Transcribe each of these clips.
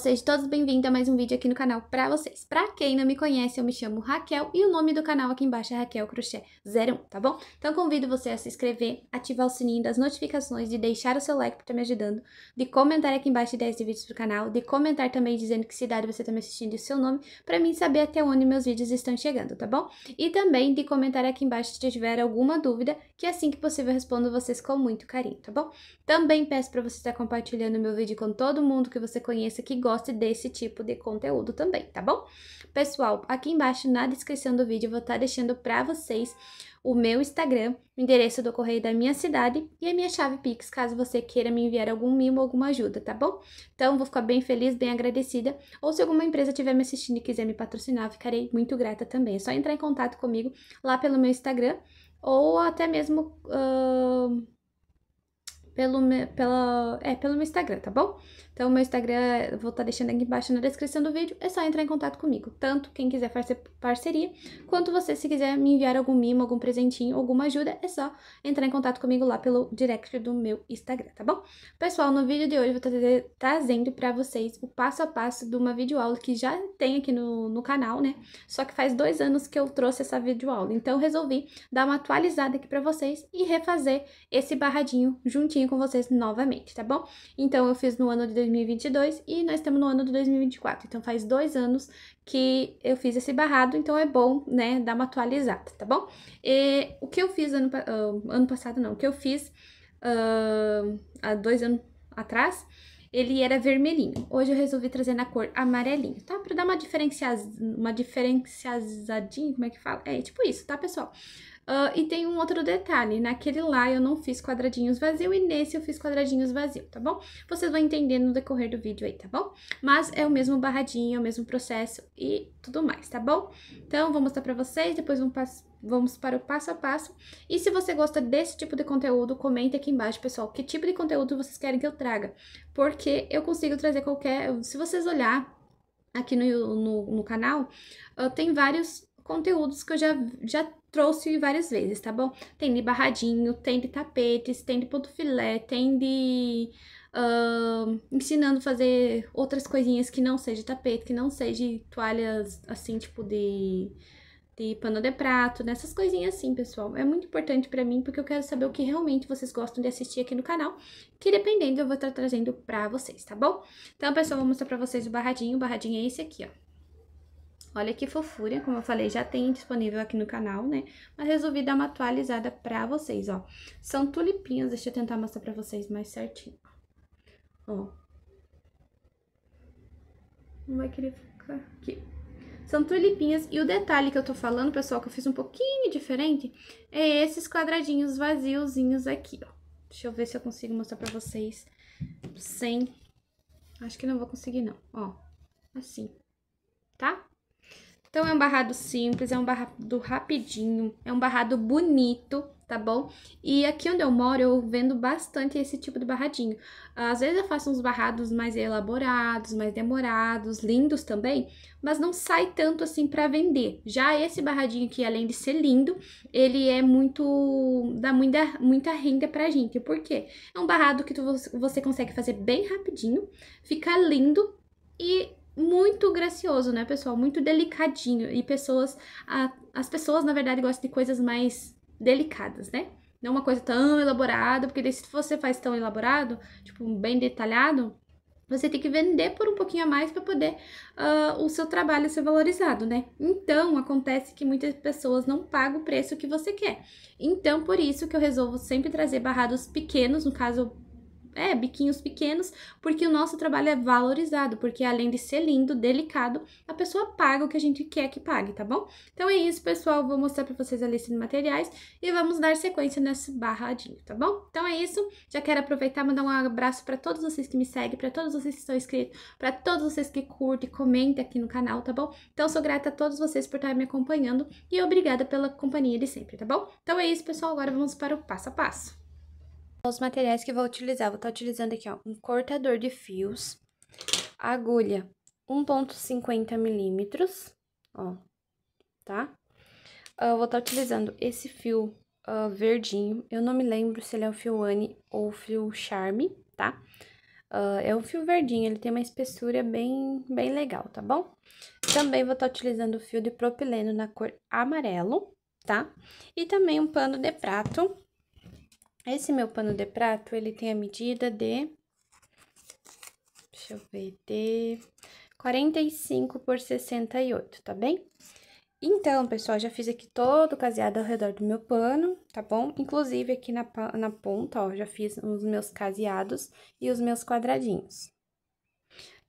sejam todos bem-vindos a mais um vídeo aqui no canal pra vocês. Pra quem não me conhece, eu me chamo Raquel e o nome do canal aqui embaixo é Raquel Crochê 01, tá bom? Então convido você a se inscrever, ativar o sininho das notificações, de deixar o seu like pra estar tá me ajudando, de comentar aqui embaixo ideias de vídeos pro canal, de comentar também dizendo que cidade você tá me assistindo e o seu nome, pra mim saber até onde meus vídeos estão chegando, tá bom? E também de comentar aqui embaixo se tiver alguma dúvida, que assim que possível eu respondo vocês com muito carinho, tá bom? Também peço pra você estar compartilhando meu vídeo com todo mundo que você conheça que gosta goste desse tipo de conteúdo também, tá bom? Pessoal, aqui embaixo na descrição do vídeo eu vou estar tá deixando para vocês o meu Instagram, o endereço do correio da minha cidade e a minha chave Pix, caso você queira me enviar algum mimo, alguma ajuda, tá bom? Então, vou ficar bem feliz, bem agradecida. Ou se alguma empresa estiver me assistindo e quiser me patrocinar, ficarei muito grata também. É só entrar em contato comigo lá pelo meu Instagram ou até mesmo uh, pelo, pela, é, pelo meu Instagram, tá bom? Então, meu Instagram vou estar tá deixando aqui embaixo na descrição do vídeo. É só entrar em contato comigo. Tanto quem quiser fazer parceria, quanto você, se quiser me enviar algum mimo, algum presentinho, alguma ajuda, é só entrar em contato comigo lá pelo direct do meu Instagram, tá bom? Pessoal, no vídeo de hoje eu vou estar tá trazendo pra vocês o passo a passo de uma videoaula que já tem aqui no, no canal, né? Só que faz dois anos que eu trouxe essa videoaula. Então, resolvi dar uma atualizada aqui pra vocês e refazer esse barradinho juntinho com vocês novamente, tá bom? Então, eu fiz no ano de 2022 e nós estamos no ano de 2024. Então, faz dois anos que eu fiz esse barrado, então é bom, né, dar uma atualizada, tá bom? E, o que eu fiz ano, uh, ano passado, não, o que eu fiz uh, há dois anos atrás, ele era vermelhinho. Hoje eu resolvi trazer na cor amarelinho, tá? Pra dar uma, diferencia... uma como é que fala? É tipo isso, tá, pessoal? Uh, e tem um outro detalhe, naquele lá eu não fiz quadradinhos vazio e nesse eu fiz quadradinhos vazio, tá bom? Vocês vão entender no decorrer do vídeo aí, tá bom? Mas é o mesmo barradinho, é o mesmo processo e tudo mais, tá bom? Então, vou mostrar pra vocês, depois vamos passar vamos para o passo a passo. E se você gosta desse tipo de conteúdo, comenta aqui embaixo, pessoal, que tipo de conteúdo vocês querem que eu traga. Porque eu consigo trazer qualquer... Se vocês olhar aqui no, no, no canal, uh, tem vários conteúdos que eu já, já trouxe várias vezes, tá bom? Tem de barradinho, tem de tapetes, tem de ponto filé, tem de uh, ensinando a fazer outras coisinhas que não seja tapete, que não seja toalhas assim, tipo de, de pano de prato, nessas né? coisinhas assim, pessoal. É muito importante para mim porque eu quero saber o que realmente vocês gostam de assistir aqui no canal, que dependendo eu vou estar trazendo para vocês, tá bom? Então, pessoal, vou mostrar para vocês o barradinho. O barradinho é esse aqui, ó. Olha que fofura, como eu falei, já tem disponível aqui no canal, né? Mas resolvi dar uma atualizada pra vocês, ó. São tulipinhas, deixa eu tentar mostrar pra vocês mais certinho. Ó. Não vai querer ficar aqui. São tulipinhas e o detalhe que eu tô falando, pessoal, que eu fiz um pouquinho diferente, é esses quadradinhos vaziozinhos aqui, ó. Deixa eu ver se eu consigo mostrar pra vocês sem... Acho que não vou conseguir, não. Ó, assim. Então é um barrado simples, é um barrado rapidinho, é um barrado bonito, tá bom? E aqui onde eu moro, eu vendo bastante esse tipo de barradinho. Às vezes eu faço uns barrados mais elaborados, mais demorados, lindos também, mas não sai tanto assim para vender. Já esse barradinho aqui, além de ser lindo, ele é muito... dá muita, muita renda pra gente. Por quê? É um barrado que tu, você consegue fazer bem rapidinho, fica lindo e muito gracioso, né, pessoal? Muito delicadinho. E pessoas. A, as pessoas, na verdade, gostam de coisas mais delicadas, né? Não uma coisa tão elaborada, porque se você faz tão elaborado, tipo, bem detalhado, você tem que vender por um pouquinho a mais para poder uh, o seu trabalho ser valorizado, né? Então, acontece que muitas pessoas não pagam o preço que você quer. Então, por isso que eu resolvo sempre trazer barrados pequenos, no caso, é, biquinhos pequenos, porque o nosso trabalho é valorizado, porque além de ser lindo, delicado, a pessoa paga o que a gente quer que pague, tá bom? Então é isso, pessoal, vou mostrar para vocês a lista de materiais e vamos dar sequência nesse barradinho, tá bom? Então é isso, já quero aproveitar e mandar um abraço para todos vocês que me seguem, para todos vocês que estão inscritos, para todos vocês que curtem, comentem aqui no canal, tá bom? Então sou grata a todos vocês por estar me acompanhando e obrigada pela companhia de sempre, tá bom? Então é isso, pessoal, agora vamos para o passo a passo. Os materiais que vou utilizar, vou estar tá utilizando aqui, ó, um cortador de fios, agulha 1.50 milímetros, ó, tá? Ah, eu vou estar tá utilizando esse fio uh, verdinho, eu não me lembro se ele é o fio Anne ou fio Charme, tá? Uh, é um fio verdinho, ele tem uma espessura bem, bem legal, tá bom? Também vou estar tá utilizando o fio de propileno na cor amarelo, tá? E também um pano de prato esse meu pano de prato, ele tem a medida de... Deixa eu ver, de... 45 por 68, tá bem? Então, pessoal, já fiz aqui todo o caseado ao redor do meu pano, tá bom? Inclusive, aqui na, na ponta, ó, já fiz os meus caseados e os meus quadradinhos.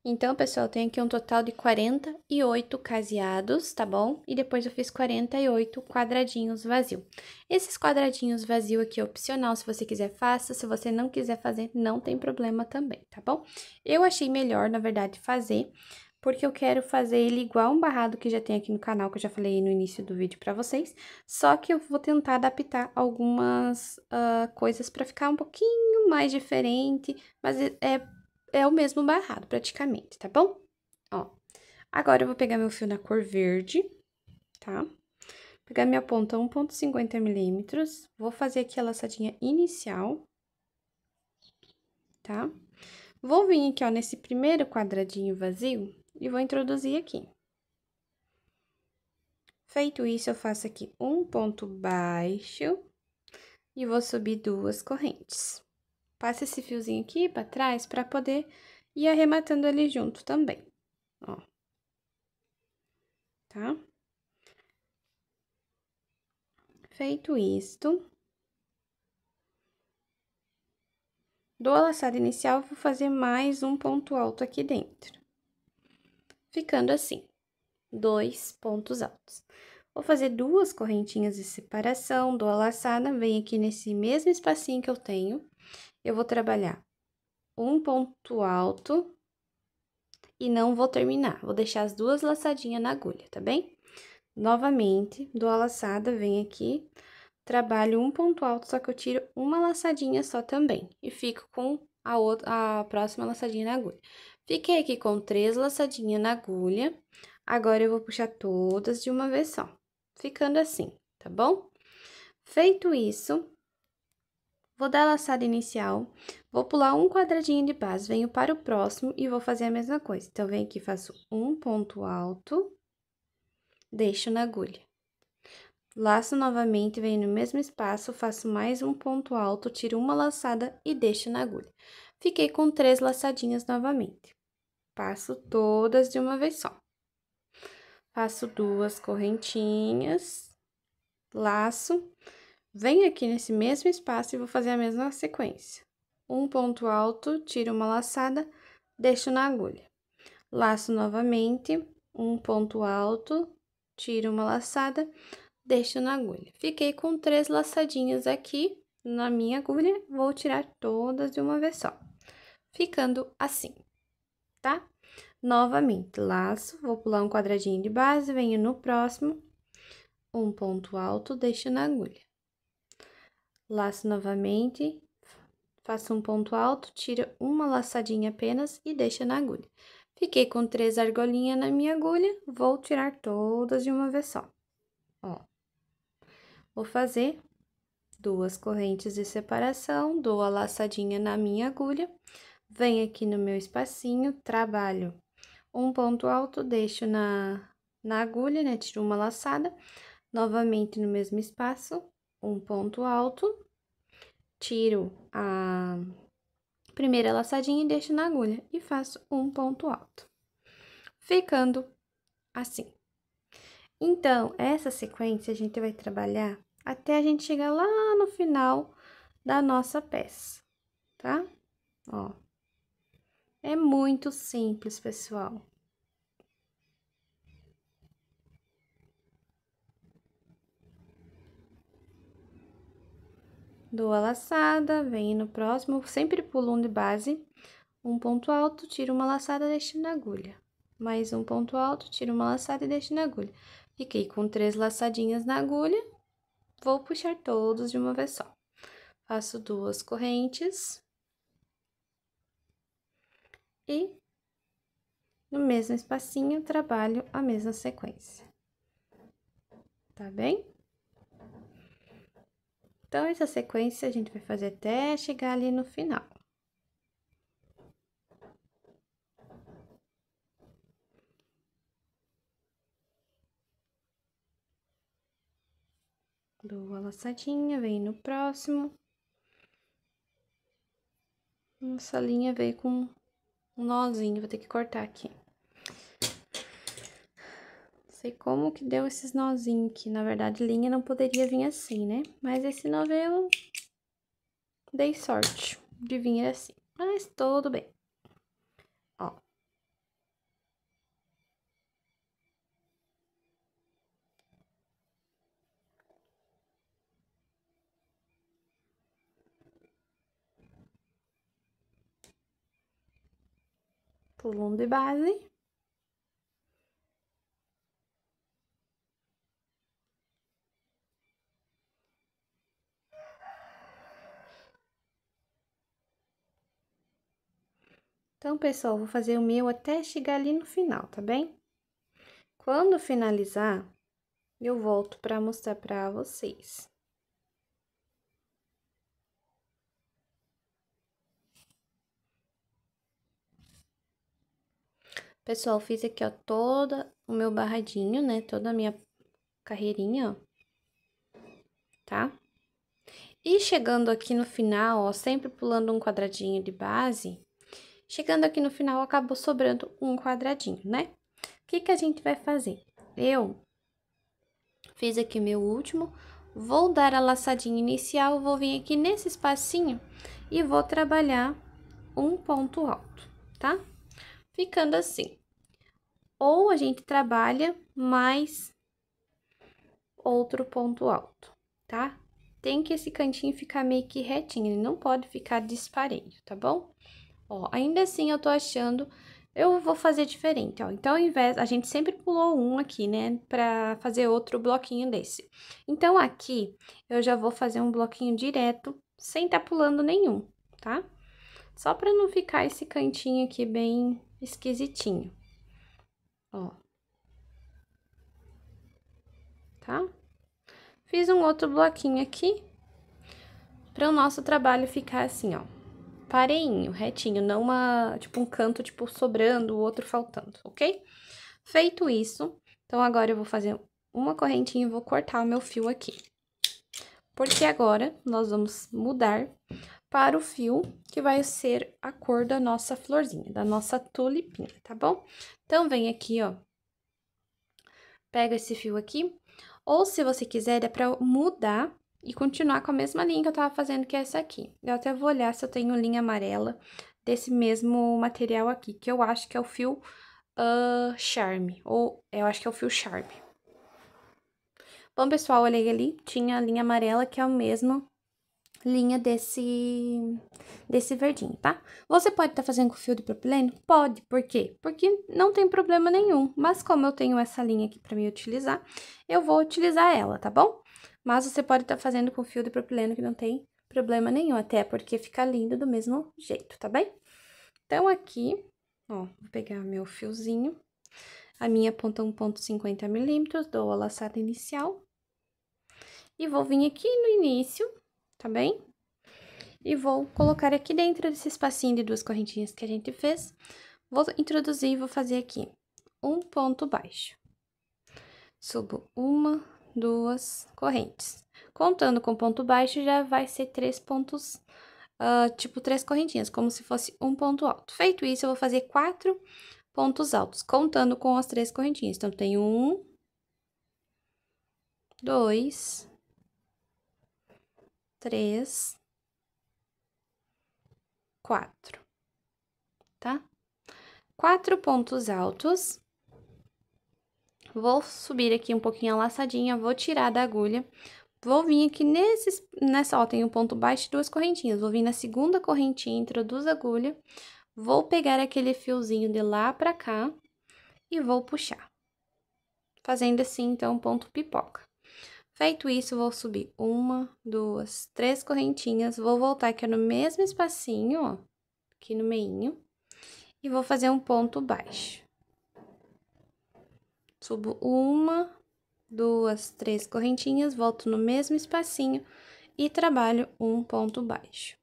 Então, pessoal, tem aqui um total de 48 caseados, tá bom? E depois eu fiz 48 quadradinhos vazio. Esses quadradinhos vazio aqui é opcional, se você quiser faça, se você não quiser fazer, não tem problema também, tá bom? Eu achei melhor, na verdade, fazer, porque eu quero fazer ele igual um barrado que já tem aqui no canal, que eu já falei no início do vídeo pra vocês, só que eu vou tentar adaptar algumas uh, coisas pra ficar um pouquinho mais diferente, mas é é o mesmo barrado praticamente, tá bom? Ó, agora eu vou pegar meu fio na cor verde, tá? Pegar minha ponta 1.50 milímetros, vou fazer aqui a laçadinha inicial, tá? Vou vir aqui, ó, nesse primeiro quadradinho vazio e vou introduzir aqui. Feito isso, eu faço aqui um ponto baixo e vou subir duas correntes. Passa esse fiozinho aqui para trás para poder ir arrematando ele junto também, ó. Tá? Feito isto, do laçado inicial, vou fazer mais um ponto alto aqui dentro. Ficando assim, dois pontos altos. Vou fazer duas correntinhas de separação, dou a laçada, venho aqui nesse mesmo espacinho que eu tenho, eu vou trabalhar um ponto alto e não vou terminar. Vou deixar as duas laçadinhas na agulha, tá bem? Novamente, dou a laçada, venho aqui, trabalho um ponto alto, só que eu tiro uma laçadinha só também. E fico com a, outra, a próxima laçadinha na agulha. Fiquei aqui com três laçadinhas na agulha. Agora, eu vou puxar todas de uma vez só, ficando assim, tá bom? Feito isso, Vou dar a laçada inicial, vou pular um quadradinho de base, venho para o próximo e vou fazer a mesma coisa. Então, venho aqui, faço um ponto alto, deixo na agulha. Laço novamente, venho no mesmo espaço, faço mais um ponto alto, tiro uma laçada e deixo na agulha. Fiquei com três laçadinhas novamente. Passo todas de uma vez só. Faço duas correntinhas, laço, Venho aqui nesse mesmo espaço e vou fazer a mesma sequência. Um ponto alto, tiro uma laçada, deixo na agulha. Laço novamente, um ponto alto, tiro uma laçada, deixo na agulha. Fiquei com três laçadinhas aqui na minha agulha, vou tirar todas de uma vez só. Ficando assim, tá? Novamente, laço, vou pular um quadradinho de base, venho no próximo, um ponto alto, deixo na agulha laço novamente, faço um ponto alto, tira uma laçadinha apenas e deixa na agulha. Fiquei com três argolinhas na minha agulha, vou tirar todas de uma vez só. Ó, vou fazer duas correntes de separação, dou a laçadinha na minha agulha, venho aqui no meu espacinho, trabalho um ponto alto, deixo na, na agulha, né, tiro uma laçada, novamente no mesmo espaço, um ponto alto, tiro a primeira laçadinha e deixo na agulha e faço um ponto alto. Ficando assim. Então, essa sequência a gente vai trabalhar até a gente chegar lá no final da nossa peça, tá? Ó. É muito simples, pessoal. dou a laçada, venho no próximo, sempre pulo um de base, um ponto alto, tiro uma laçada, deixo na agulha. Mais um ponto alto, tiro uma laçada e deixo na agulha. Fiquei com três laçadinhas na agulha, vou puxar todos de uma vez só. Faço duas correntes. E no mesmo espacinho, trabalho a mesma sequência. Tá bem? Então, essa sequência a gente vai fazer até chegar ali no final. Dou a laçadinha, vem no próximo. Essa linha veio com um nozinho, vou ter que cortar aqui sei como que deu esses nozinhos, que na verdade linha não poderia vir assim, né? Mas esse novelo Dei sorte de vir assim, mas tudo bem. Ó. Pulando de base. Então, pessoal, vou fazer o meu até chegar ali no final, tá bem? Quando finalizar, eu volto para mostrar para vocês. Pessoal, fiz aqui, ó, toda o meu barradinho, né? Toda a minha carreirinha, ó. Tá? E chegando aqui no final, ó, sempre pulando um quadradinho de base, Chegando aqui no final, acabou sobrando um quadradinho, né? O que, que a gente vai fazer? Eu fiz aqui meu último, vou dar a laçadinha inicial, vou vir aqui nesse espacinho e vou trabalhar um ponto alto, tá? Ficando assim. Ou a gente trabalha mais outro ponto alto, tá? Tem que esse cantinho ficar meio que retinho, ele não pode ficar disparelho, tá bom? Ó, ainda assim eu tô achando, eu vou fazer diferente, ó. Então, ao invés, a gente sempre pulou um aqui, né, pra fazer outro bloquinho desse. Então, aqui, eu já vou fazer um bloquinho direto, sem tá pulando nenhum, tá? Só pra não ficar esse cantinho aqui bem esquisitinho, ó. Tá? Fiz um outro bloquinho aqui, para o nosso trabalho ficar assim, ó pareinho, retinho, não uma, tipo um canto tipo sobrando, o outro faltando, ok? Feito isso, então agora eu vou fazer uma correntinha e vou cortar o meu fio aqui. Porque agora nós vamos mudar para o fio que vai ser a cor da nossa florzinha, da nossa tulipinha, tá bom? Então, vem aqui, ó, pega esse fio aqui, ou se você quiser, é para mudar e continuar com a mesma linha que eu tava fazendo, que é essa aqui. Eu até vou olhar se eu tenho linha amarela desse mesmo material aqui, que eu acho que é o fio uh, Charme, ou eu acho que é o fio Charme. Bom, pessoal, olhei ali, tinha a linha amarela, que é o mesmo linha desse, desse verdinho, tá? Você pode estar tá fazendo com fio de propileno? Pode, por quê? Porque não tem problema nenhum, mas como eu tenho essa linha aqui para me utilizar, eu vou utilizar ela, tá bom? Mas você pode estar tá fazendo com fio de propileno que não tem problema nenhum, até porque fica lindo do mesmo jeito, tá bem? Então, aqui, ó, vou pegar meu fiozinho, a minha ponta 1.50 milímetros, dou a laçada inicial. E vou vir aqui no início, tá bem? E vou colocar aqui dentro desse espacinho de duas correntinhas que a gente fez. Vou introduzir e vou fazer aqui um ponto baixo. Subo uma, duas correntes. Contando com ponto baixo, já vai ser três pontos, uh, tipo três correntinhas, como se fosse um ponto alto. Feito isso, eu vou fazer quatro pontos altos, contando com as três correntinhas. Então, tem um, dois, três, quatro, tá? Quatro pontos altos Vou subir aqui um pouquinho a laçadinha, vou tirar da agulha. Vou vir aqui nesse, nessa, ó, tem um ponto baixo e duas correntinhas. Vou vir na segunda correntinha, introduzo a agulha. Vou pegar aquele fiozinho de lá pra cá e vou puxar. Fazendo assim, então, ponto pipoca. Feito isso, vou subir uma, duas, três correntinhas. Vou voltar aqui no mesmo espacinho, ó, aqui no meinho. E vou fazer um ponto baixo. Subo uma, duas, três correntinhas, volto no mesmo espacinho e trabalho um ponto baixo.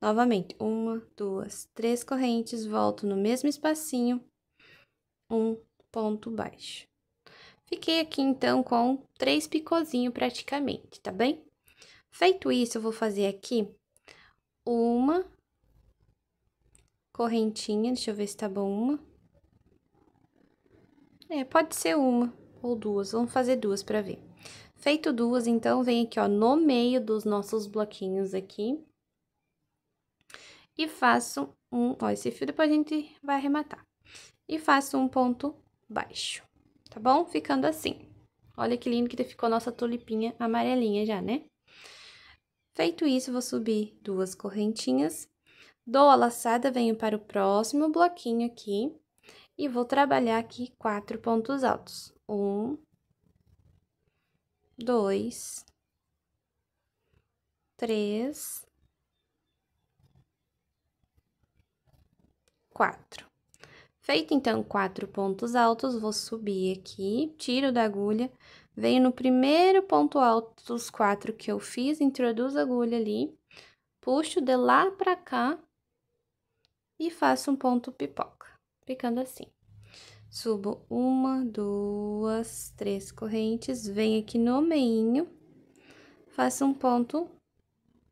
Novamente, uma, duas, três correntes, volto no mesmo espacinho, um ponto baixo. Fiquei aqui, então, com três picôzinhos praticamente, tá bem? Feito isso, eu vou fazer aqui uma correntinha, deixa eu ver se tá bom uma, é, pode ser uma ou duas, vamos fazer duas para ver. Feito duas, então, vem aqui, ó, no meio dos nossos bloquinhos aqui. E faço um, ó, esse fio depois a gente vai arrematar. E faço um ponto baixo, tá bom? Ficando assim. Olha que lindo que ficou a nossa tulipinha amarelinha já, né? Feito isso, vou subir duas correntinhas. Dou a laçada, venho para o próximo bloquinho aqui e vou trabalhar aqui quatro pontos altos. Um, dois, três, quatro. Feito, então, quatro pontos altos, vou subir aqui, tiro da agulha, venho no primeiro ponto alto dos quatro que eu fiz, introduzo a agulha ali, puxo de lá pra cá e faço um ponto pipoca ficando assim. Subo uma, duas, três correntes, venho aqui no meinho, faço um ponto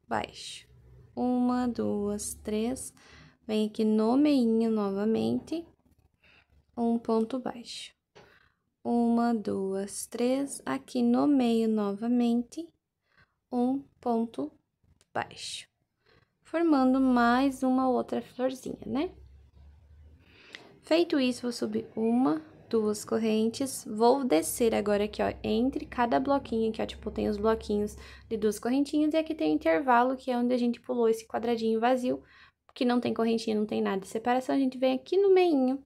baixo. Uma, duas, três, venho aqui no meinho novamente, um ponto baixo. Uma, duas, três, aqui no meio novamente, um ponto baixo. Formando mais uma outra florzinha, né? Feito isso, vou subir uma, duas correntes. Vou descer agora aqui, ó, entre cada bloquinho aqui, ó, tipo, tem os bloquinhos de duas correntinhas e aqui tem o intervalo, que é onde a gente pulou esse quadradinho vazio, que não tem correntinha, não tem nada de separação. A gente vem aqui no meinho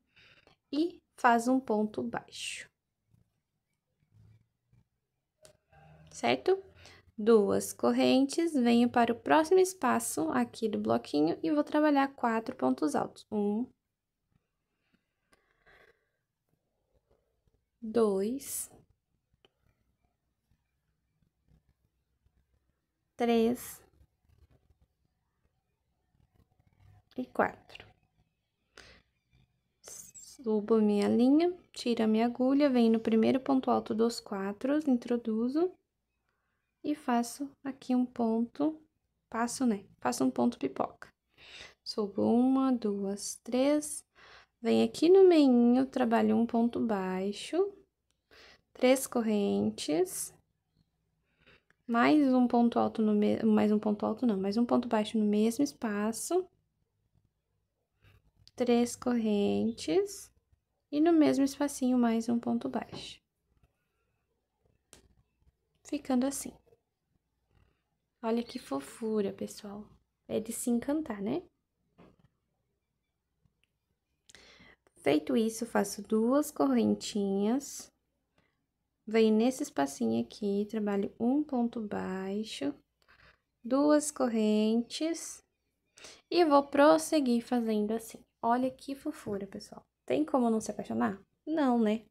e faz um ponto baixo. Certo? Duas correntes, venho para o próximo espaço aqui do bloquinho e vou trabalhar quatro pontos altos. Um, dois, três e quatro. Subo minha linha, tiro a minha agulha, venho no primeiro ponto alto dos quatro, introduzo e faço aqui um ponto, passo, né? Faço um ponto pipoca. Subo uma, duas, três, Vem aqui no meinho, trabalho um ponto baixo, três correntes, mais um ponto alto no mesmo, mais um ponto alto não, mais um ponto baixo no mesmo espaço, três correntes e no mesmo espacinho mais um ponto baixo. Ficando assim. Olha que fofura, pessoal. É de se encantar, né? Feito isso, faço duas correntinhas, venho nesse espacinho aqui, trabalho um ponto baixo, duas correntes, e vou prosseguir fazendo assim. Olha que fofura, pessoal. Tem como não se apaixonar? Não, né?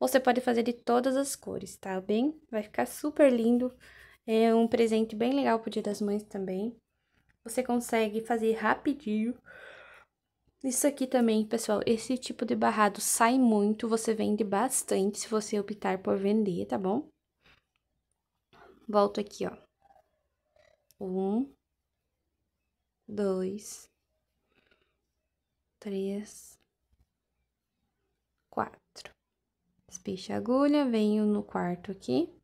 Você pode fazer de todas as cores, tá bem? Vai ficar super lindo. É um presente bem legal pro Dia das Mães também. Você consegue fazer rapidinho. Isso aqui também, pessoal, esse tipo de barrado sai muito, você vende bastante se você optar por vender, tá bom? Volto aqui, ó. Um, dois, três, quatro. Despeche a agulha, venho no quarto aqui,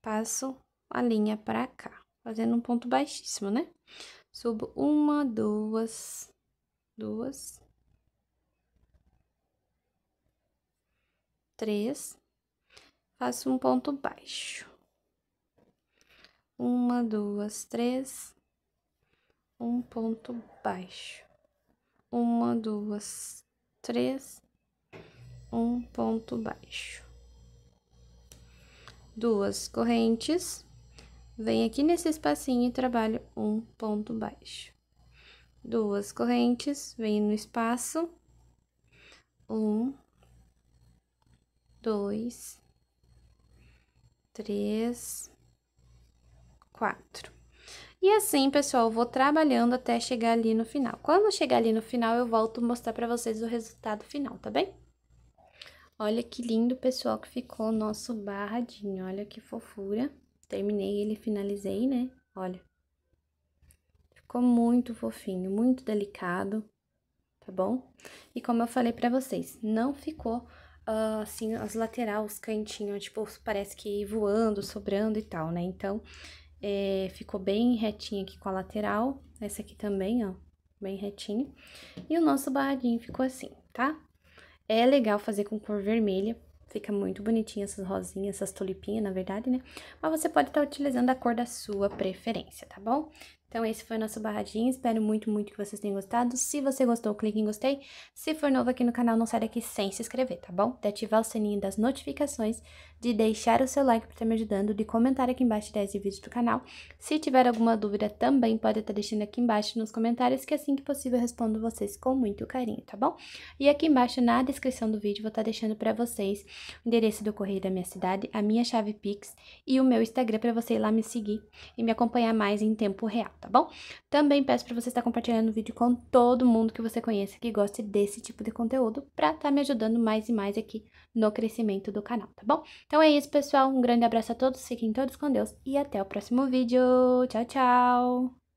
passo a linha pra cá, fazendo um ponto baixíssimo, né? Subo uma, duas, duas, três, faço um ponto baixo. Uma, duas, três, um ponto baixo. Uma, duas, três, um ponto baixo. Duas correntes, venho aqui nesse espacinho e trabalho um ponto baixo duas correntes, venho no espaço, um, dois, três, quatro. E assim, pessoal, vou trabalhando até chegar ali no final. Quando chegar ali no final, eu volto mostrar pra vocês o resultado final, tá bem? Olha que lindo, pessoal, que ficou o nosso barradinho. Olha que fofura. Terminei ele, finalizei, né? Olha. Ficou muito fofinho, muito delicado, tá bom? E como eu falei pra vocês, não ficou uh, assim, as laterais, os cantinhos, tipo, parece que voando, sobrando e tal, né? Então, é, ficou bem retinho aqui com a lateral, essa aqui também, ó, bem retinho. E o nosso barradinho ficou assim, tá? É legal fazer com cor vermelha, fica muito bonitinho essas rosinhas, essas tulipinhas, na verdade, né? Mas você pode estar tá utilizando a cor da sua preferência, tá bom? Então, esse foi nosso barradinho. Espero muito, muito que vocês tenham gostado. Se você gostou, clique em gostei. Se for novo aqui no canal, não sai daqui sem se inscrever, tá bom? De ativar o sininho das notificações, de deixar o seu like para estar tá me ajudando, de comentar aqui embaixo ideias de vídeos do canal. Se tiver alguma dúvida, também pode estar tá deixando aqui embaixo nos comentários, que assim que possível eu respondo vocês com muito carinho, tá bom? E aqui embaixo, na descrição do vídeo, vou estar tá deixando para vocês o endereço do correio da minha cidade, a minha chave Pix e o meu Instagram para você ir lá me seguir e me acompanhar mais em tempo real tá bom? Também peço para você estar compartilhando o vídeo com todo mundo que você conhece que goste desse tipo de conteúdo para estar tá me ajudando mais e mais aqui no crescimento do canal, tá bom? Então é isso, pessoal. Um grande abraço a todos, fiquem todos com Deus e até o próximo vídeo. Tchau, tchau!